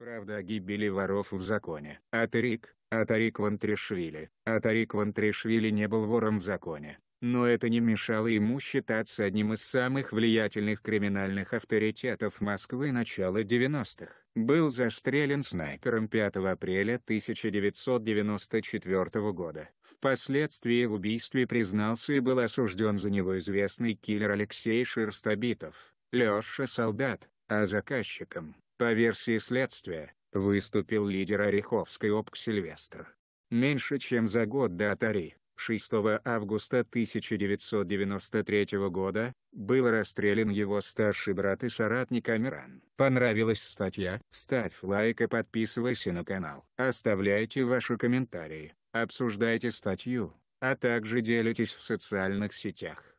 Правда о гибели воров в законе. Атарик, Атарик Ван Трешвили, Атарик Ван Трешвили не был вором в законе. Но это не мешало ему считаться одним из самых влиятельных криминальных авторитетов Москвы начала 90-х. Был застрелен снайпером 5 апреля 1994 года. Впоследствии в убийстве признался и был осужден за него известный киллер Алексей Шерстобитов, Леша Солдат, а заказчиком по версии следствия, выступил лидер Ореховской ОПК Сильвестр. Меньше чем за год до Атари, 6 августа 1993 года, был расстрелян его старший брат и соратник Амиран. Понравилась статья? Ставь лайк и подписывайся на канал. Оставляйте ваши комментарии, обсуждайте статью, а также делитесь в социальных сетях.